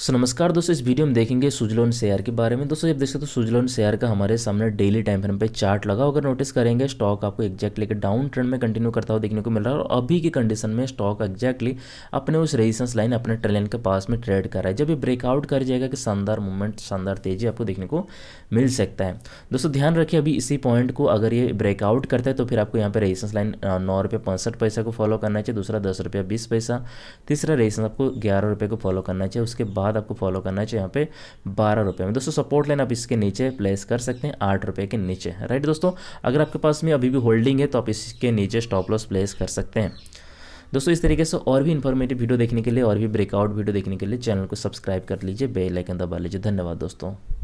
सो नमस्कार दोस्तों इस वीडियो में देखेंगे सुजलोन शेयर के बारे में दोस्तों जब देख सकते हो तो सुजलोन शेयर का हमारे सामने डेली टाइम फ्रेम पे चार्ट लगा अगर नोटिस करेंगे स्टॉक आपको एक्जैक्टली एक डाउन ट्रेंड में कंटिन्यू करता हुआ देखने को मिल रहा है और अभी की कंडीशन में स्टॉक एग्जैक्टली अपने उस रेजिस्टेंस लाइन अपने ट्रेलन के पास में ट्रेड कर रहा है जब ये ब्रेकआउट कर जाएगा कि शानदार मूवमेंट शानदार तेजी आपको देखने को मिल सकता है दोस्तों ध्यान रखिए अभी इसी पॉइंट को अगर ये ब्रेकआउट करता है तो फिर आपको यहाँ पर रेजिस्टेंस लाइन नौ रुपये पैंसठ पैसा को फॉलो करना चाहिए दूसरा दस रुपया बीस पैसा तीसरा रेजिस्टेंस आपको ग्यारह रुपये को फॉलो करना चाहिए उसके बाद बाद आपको फॉलो करना चाहिए यहाँ पे बारह रुपये में दोस्तों सपोर्ट लाइन आप इसके नीचे प्लेस कर सकते हैं आठ रुपये के नीचे राइट दोस्तों अगर आपके पास में अभी भी होल्डिंग है तो आप इसके नीचे स्टॉप लॉस प्लेस कर सकते हैं दोस्तों इस तरीके से और भी इन्फॉर्मेटिव वीडियो देखने के लिए और भी ब्रेकआउट वीडियो देखने के लिए चैनल को सब्सक्राइब कर लीजिए बेल आइकन दबा लीजिए धन्यवाद दोस्तों